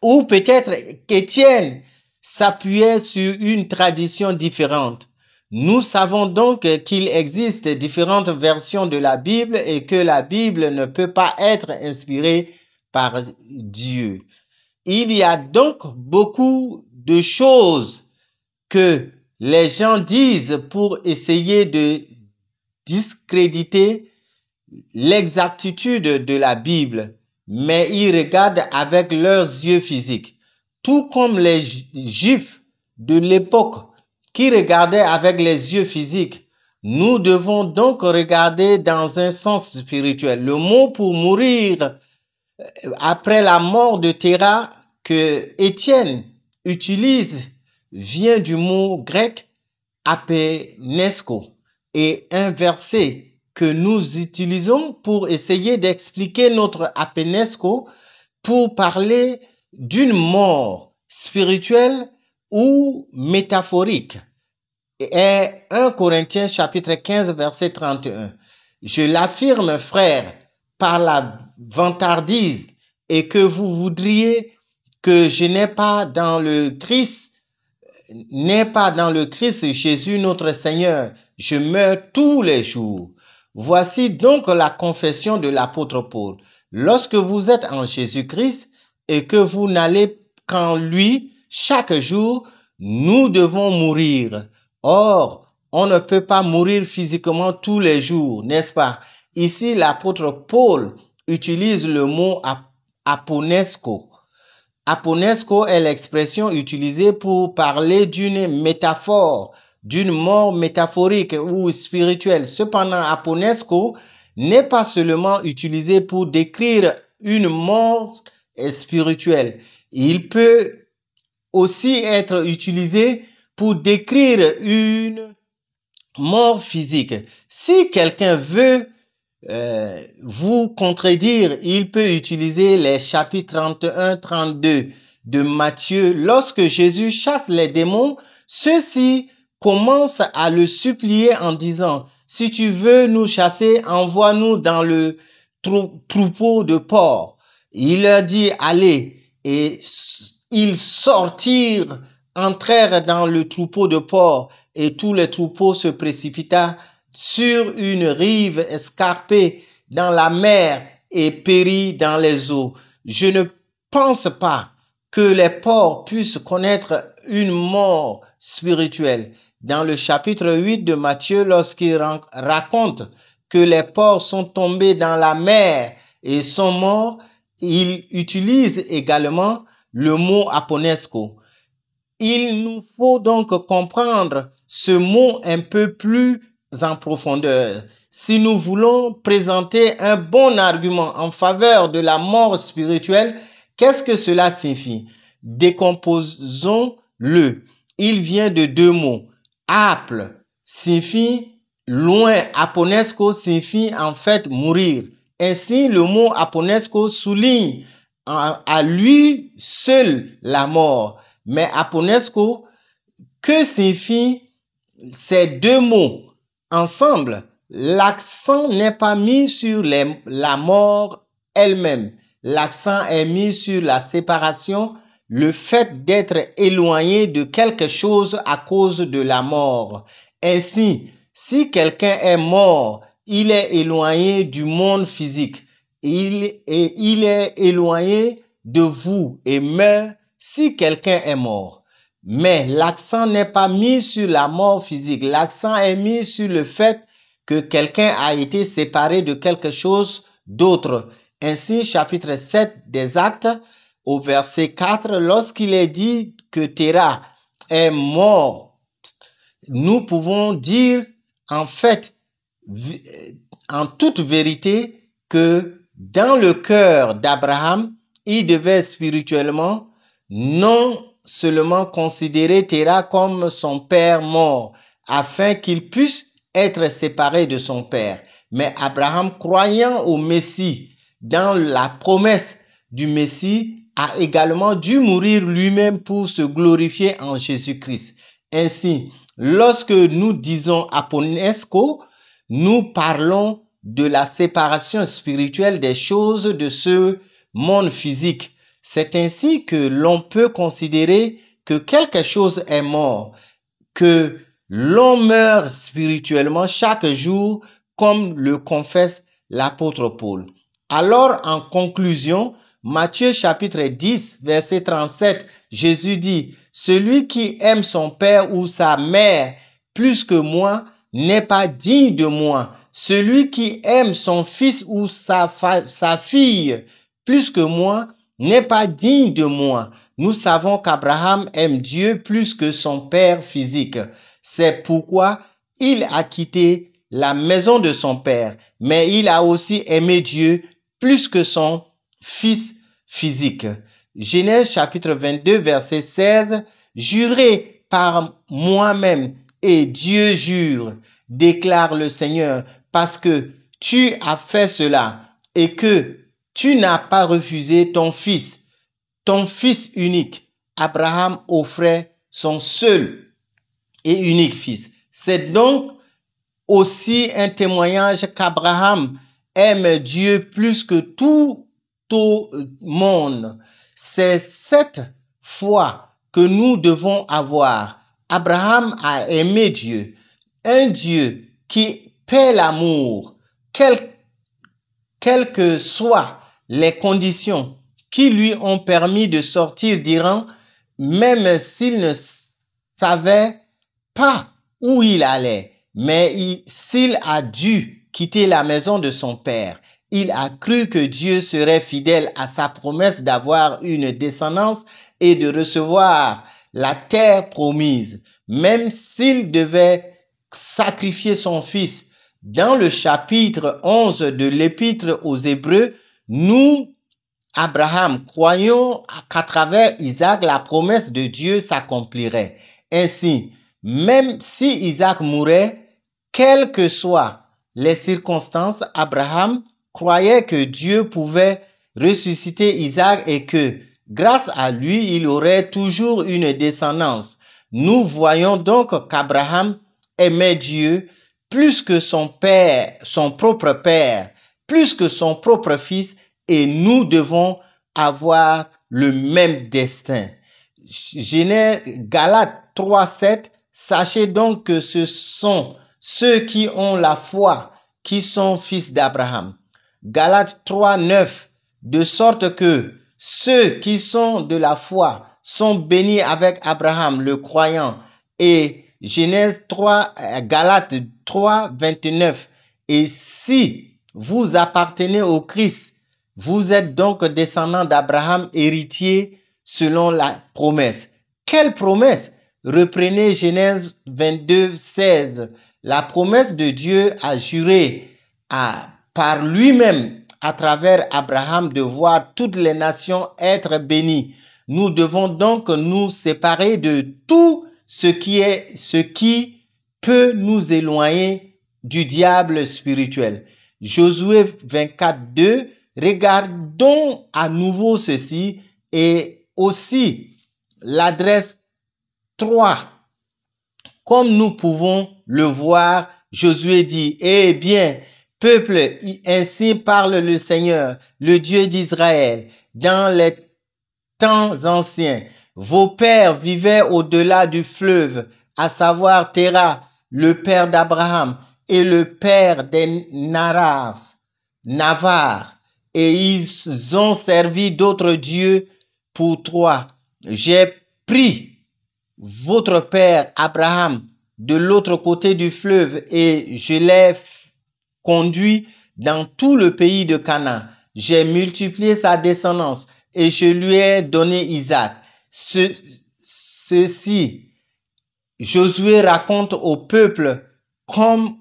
Ou peut-être qu'Étienne s'appuyait sur une tradition différente. Nous savons donc qu'il existe différentes versions de la Bible et que la Bible ne peut pas être inspirée par Dieu. Il y a donc beaucoup de choses que les gens disent pour essayer de discréditer l'exactitude de la Bible, mais ils regardent avec leurs yeux physiques, tout comme les Juifs de l'époque qui regardait avec les yeux physiques. Nous devons donc regarder dans un sens spirituel. Le mot pour mourir euh, après la mort de Terra que Étienne utilise vient du mot grec apenesco et un verset que nous utilisons pour essayer d'expliquer notre apenesco pour parler d'une mort spirituelle ou métaphorique est 1 Corinthiens chapitre 15 verset 31. Je l'affirme, frère par la vantardise et que vous voudriez que je n'ai pas dans le Christ, n'ai pas dans le Christ Jésus notre Seigneur. Je meurs tous les jours. Voici donc la confession de l'apôtre Paul. Lorsque vous êtes en Jésus-Christ et que vous n'allez qu'en lui chaque jour, nous devons mourir Or, on ne peut pas mourir physiquement tous les jours, n'est-ce pas Ici, l'apôtre Paul utilise le mot aponesco. Aponesco est l'expression utilisée pour parler d'une métaphore, d'une mort métaphorique ou spirituelle. Cependant, aponesco n'est pas seulement utilisé pour décrire une mort spirituelle. Il peut aussi être utilisé pour décrire une mort physique. Si quelqu'un veut euh, vous contredire, il peut utiliser les chapitres 31-32 de Matthieu. Lorsque Jésus chasse les démons, ceux-ci commencent à le supplier en disant, si tu veux nous chasser, envoie-nous dans le troupeau de porcs. Il leur dit, allez, et ils sortirent entrèrent dans le troupeau de porcs, et tous les troupeaux se précipita sur une rive escarpée dans la mer et périt dans les eaux. Je ne pense pas que les porcs puissent connaître une mort spirituelle. Dans le chapitre 8 de Matthieu, lorsqu'il raconte que les porcs sont tombés dans la mer et sont morts, il utilise également le mot aponesco. Il nous faut donc comprendre ce mot un peu plus en profondeur. Si nous voulons présenter un bon argument en faveur de la mort spirituelle, qu'est-ce que cela signifie Décomposons-le. Il vient de deux mots. Aple signifie loin. Aponesco signifie en fait mourir. Ainsi, le mot aponesco souligne à lui seul la mort. Mais à Ponesco, que signifient ces deux mots ensemble L'accent n'est pas mis sur la mort elle-même. L'accent est mis sur la séparation, le fait d'être éloigné de quelque chose à cause de la mort. Ainsi, si quelqu'un est mort, il est éloigné du monde physique. Il, et il est éloigné de vous et meurt si quelqu'un est mort, mais l'accent n'est pas mis sur la mort physique, l'accent est mis sur le fait que quelqu'un a été séparé de quelque chose d'autre. Ainsi, chapitre 7 des actes, au verset 4, lorsqu'il est dit que Théra est mort, nous pouvons dire en fait, en toute vérité, que dans le cœur d'Abraham, il devait spirituellement non seulement considérer Terah comme son père mort, afin qu'il puisse être séparé de son père, mais Abraham, croyant au Messie, dans la promesse du Messie, a également dû mourir lui-même pour se glorifier en Jésus-Christ. Ainsi, lorsque nous disons Aponesco, nous parlons de la séparation spirituelle des choses de ce monde physique c'est ainsi que l'on peut considérer que quelque chose est mort, que l'on meurt spirituellement chaque jour, comme le confesse l'apôtre Paul. Alors, en conclusion, Matthieu chapitre 10, verset 37, Jésus dit, Celui qui aime son père ou sa mère plus que moi n'est pas digne de moi. Celui qui aime son fils ou sa, sa fille plus que moi n'est pas digne de moi. Nous savons qu'Abraham aime Dieu plus que son père physique. C'est pourquoi il a quitté la maison de son père, mais il a aussi aimé Dieu plus que son fils physique. Genèse chapitre 22 verset 16, Jurez par moi-même et Dieu jure, déclare le Seigneur, parce que tu as fait cela et que tu n'as pas refusé ton fils, ton fils unique. Abraham offrait son seul et unique fils. C'est donc aussi un témoignage qu'Abraham aime Dieu plus que tout au monde. C'est cette foi que nous devons avoir. Abraham a aimé Dieu, un Dieu qui paie l'amour, quel, quel que soit les conditions qui lui ont permis de sortir d'Iran, même s'il ne savait pas où il allait. Mais s'il a dû quitter la maison de son père, il a cru que Dieu serait fidèle à sa promesse d'avoir une descendance et de recevoir la terre promise, même s'il devait sacrifier son fils. Dans le chapitre 11 de l'épître aux Hébreux, nous, Abraham, croyons qu'à travers Isaac, la promesse de Dieu s'accomplirait. Ainsi, même si Isaac mourait, quelles que soient les circonstances, Abraham croyait que Dieu pouvait ressusciter Isaac et que, grâce à lui, il aurait toujours une descendance. Nous voyons donc qu'Abraham aimait Dieu plus que son père, son propre père, plus que son propre fils et nous devons avoir le même destin. Genèse Galates 3, 7, sachez donc que ce sont ceux qui ont la foi qui sont fils d'Abraham. Galates 3, 9, de sorte que ceux qui sont de la foi sont bénis avec Abraham le croyant. Et Genèse 3, Galates 3, 29. Et si vous appartenez au Christ. Vous êtes donc descendant d'Abraham, héritier selon la promesse. Quelle promesse Reprenez Genèse 22, 16. La promesse de Dieu a juré à, par lui-même, à travers Abraham, de voir toutes les nations être bénies. Nous devons donc nous séparer de tout ce qui est, ce qui peut nous éloigner du diable spirituel. Josué 24, 2, regardons à nouveau ceci et aussi l'adresse 3. Comme nous pouvons le voir, Josué dit, eh bien, peuple, ainsi parle le Seigneur, le Dieu d'Israël, dans les temps anciens. Vos pères vivaient au-delà du fleuve, à savoir Théra, le père d'Abraham et le père des Narav, Navar. et ils ont servi d'autres dieux pour toi. J'ai pris votre père Abraham de l'autre côté du fleuve et je l'ai conduit dans tout le pays de Canaan. J'ai multiplié sa descendance et je lui ai donné Isaac. ceci, Josué raconte au peuple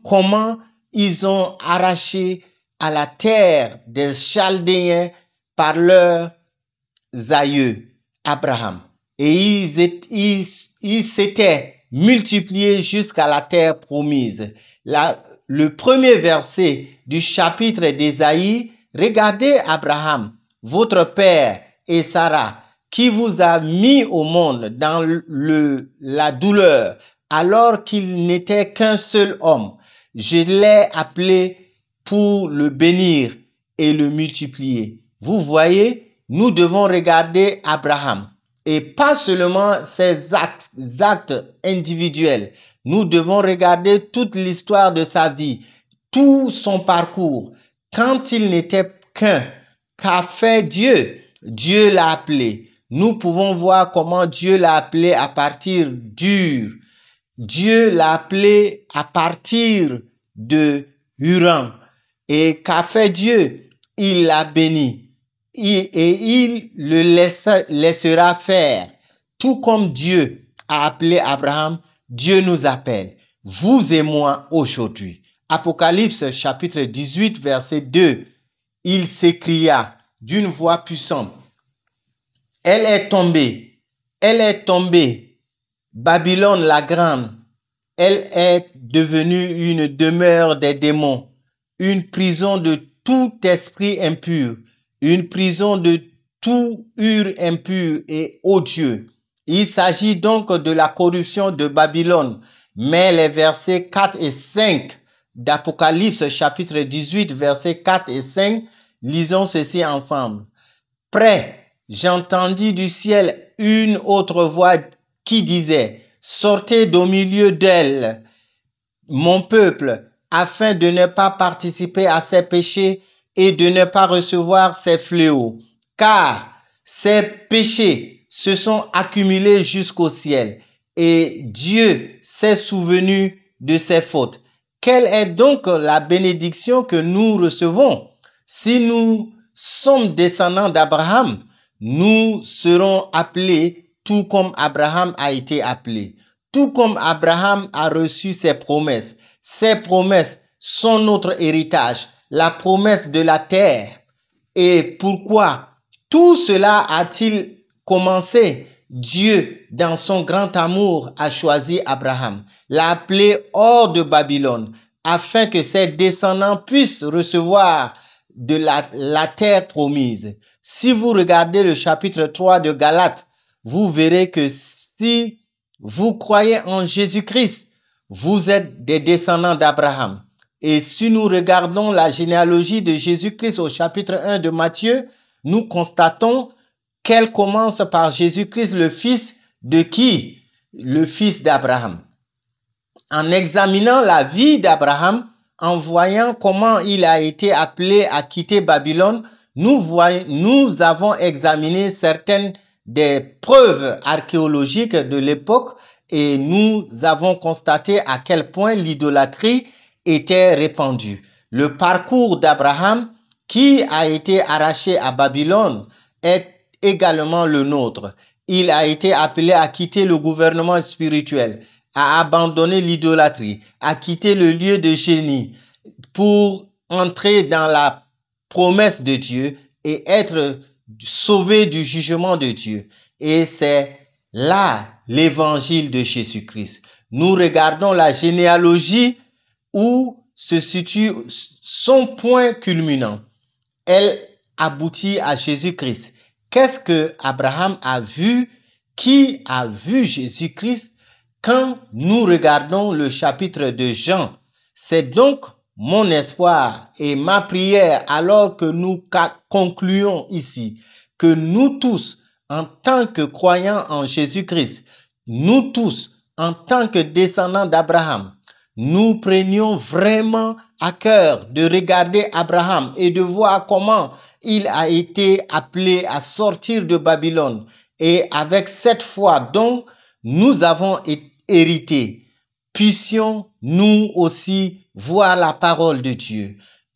comment ils ont arraché à la terre des Chaldéens par leurs aïeux, Abraham. Et ils s'étaient multipliés jusqu'à la terre promise. le premier verset du chapitre d'Ésaïe, regardez Abraham, votre père, et Sarah, qui vous a mis au monde dans le, la douleur, alors qu'il n'était qu'un seul homme. Je l'ai appelé pour le bénir et le multiplier. Vous voyez, nous devons regarder Abraham et pas seulement ses actes, individuels. Nous devons regarder toute l'histoire de sa vie, tout son parcours. Quand il n'était qu'un, qu'a fait Dieu Dieu l'a appelé. Nous pouvons voir comment Dieu l'a appelé à partir d'Ur, Dieu l'a appelé à partir de Huron. Et qu'a fait Dieu Il l'a béni. Et il le laissera faire. Tout comme Dieu a appelé Abraham, Dieu nous appelle, vous et moi, aujourd'hui. Apocalypse chapitre 18, verset 2. Il s'écria d'une voix puissante. Elle est tombée, elle est tombée, Babylone la grande, elle est devenue une demeure des démons, une prison de tout esprit impur, une prison de tout hur impur et odieux. Il s'agit donc de la corruption de Babylone, mais les versets 4 et 5 d'Apocalypse chapitre 18, versets 4 et 5, lisons ceci ensemble. Prêt, j'entendis du ciel une autre voix qui disait, Sortez d'au milieu d'elle, mon peuple, afin de ne pas participer à ses péchés et de ne pas recevoir ses fléaux. Car ses péchés se sont accumulés jusqu'au ciel et Dieu s'est souvenu de ses fautes. Quelle est donc la bénédiction que nous recevons Si nous sommes descendants d'Abraham, nous serons appelés tout comme Abraham a été appelé, tout comme Abraham a reçu ses promesses. Ses promesses sont notre héritage, la promesse de la terre. Et pourquoi tout cela a-t-il commencé Dieu, dans son grand amour, a choisi Abraham, l'a appelé hors de Babylone, afin que ses descendants puissent recevoir de la, la terre promise. Si vous regardez le chapitre 3 de Galates, vous verrez que si vous croyez en Jésus-Christ, vous êtes des descendants d'Abraham. Et si nous regardons la généalogie de Jésus-Christ au chapitre 1 de Matthieu, nous constatons qu'elle commence par Jésus-Christ, le fils de qui Le fils d'Abraham. En examinant la vie d'Abraham, en voyant comment il a été appelé à quitter Babylone, nous, voyons, nous avons examiné certaines des preuves archéologiques de l'époque et nous avons constaté à quel point l'idolâtrie était répandue. Le parcours d'Abraham, qui a été arraché à Babylone, est également le nôtre. Il a été appelé à quitter le gouvernement spirituel, à abandonner l'idolâtrie, à quitter le lieu de génie pour entrer dans la promesse de Dieu et être sauvé du jugement de Dieu. Et c'est là l'évangile de Jésus-Christ. Nous regardons la généalogie où se situe son point culminant. Elle aboutit à Jésus-Christ. Qu'est-ce que Abraham a vu Qui a vu Jésus-Christ quand nous regardons le chapitre de Jean C'est donc mon espoir et ma prière alors que nous concluons ici que nous tous, en tant que croyants en Jésus-Christ, nous tous, en tant que descendants d'Abraham, nous prenions vraiment à cœur de regarder Abraham et de voir comment il a été appelé à sortir de Babylone. Et avec cette foi dont nous avons hérité, puissions nous aussi voir la parole de Dieu.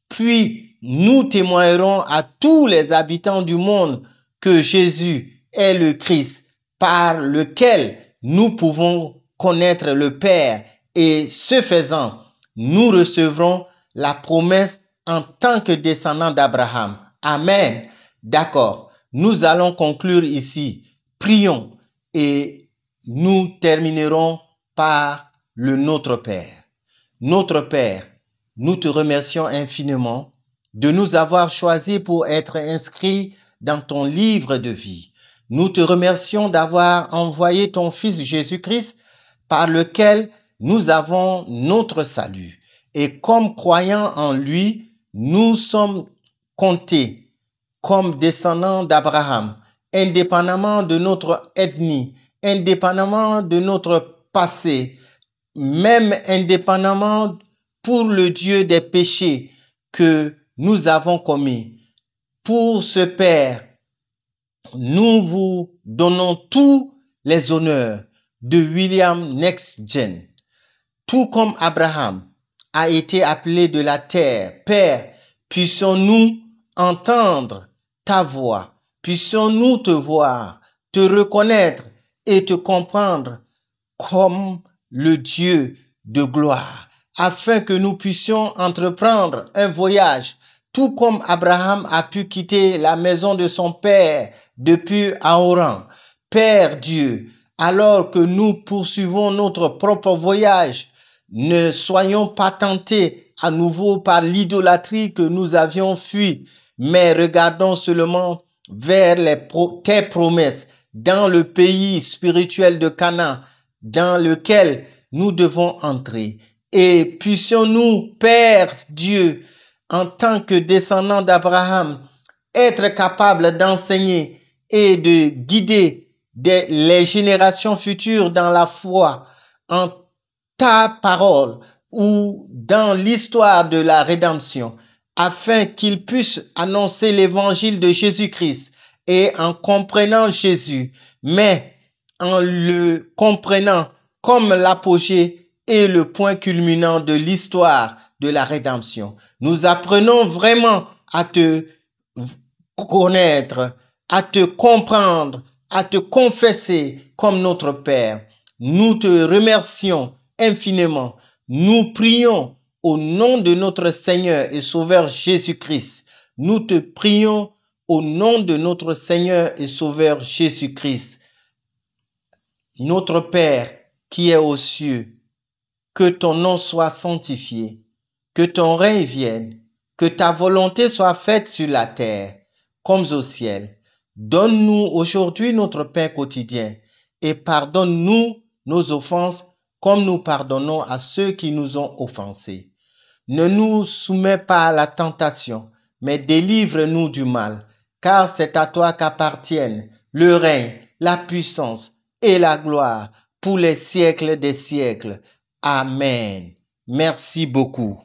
Puis nous témoignerons à tous les habitants du monde que Jésus est le Christ par lequel nous pouvons connaître le Père et ce faisant, nous recevrons la promesse en tant que descendants d'Abraham. Amen. D'accord. Nous allons conclure ici. Prions et nous terminerons par le Notre Père. Notre Père, nous te remercions infiniment de nous avoir choisis pour être inscrits dans ton livre de vie. Nous te remercions d'avoir envoyé ton Fils Jésus-Christ par lequel nous avons notre salut. Et comme croyants en lui, nous sommes comptés comme descendants d'Abraham, indépendamment de notre ethnie, indépendamment de notre passé, même indépendamment pour le Dieu des péchés que nous avons commis. Pour ce Père, nous vous donnons tous les honneurs de William Next Gen. Tout comme Abraham a été appelé de la terre, Père, puissions-nous entendre ta voix, puissions-nous te voir, te reconnaître et te comprendre comme le Dieu de gloire, afin que nous puissions entreprendre un voyage, tout comme Abraham a pu quitter la maison de son père depuis Haran. Père Dieu, alors que nous poursuivons notre propre voyage, ne soyons pas tentés à nouveau par l'idolâtrie que nous avions fui, mais regardons seulement vers les tes promesses dans le pays spirituel de Canaan dans lequel nous devons entrer. Et puissions-nous, Père Dieu, en tant que descendant d'Abraham, être capables d'enseigner et de guider les générations futures dans la foi, en ta parole ou dans l'histoire de la rédemption, afin qu'ils puissent annoncer l'évangile de Jésus-Christ et en comprenant Jésus, mais en le comprenant comme l'apogée et le point culminant de l'histoire de la rédemption. Nous apprenons vraiment à te connaître, à te comprendre, à te confesser comme notre Père. Nous te remercions infiniment. Nous prions au nom de notre Seigneur et Sauveur Jésus-Christ. Nous te prions au nom de notre Seigneur et Sauveur Jésus-Christ. Notre Père qui est aux cieux, que ton nom soit sanctifié, que ton règne vienne, que ta volonté soit faite sur la terre comme au ciel. Donne-nous aujourd'hui notre pain quotidien et pardonne-nous nos offenses comme nous pardonnons à ceux qui nous ont offensés. Ne nous soumets pas à la tentation, mais délivre-nous du mal, car c'est à toi qu'appartiennent le règne, la puissance et la gloire pour les siècles des siècles. Amen. Merci beaucoup.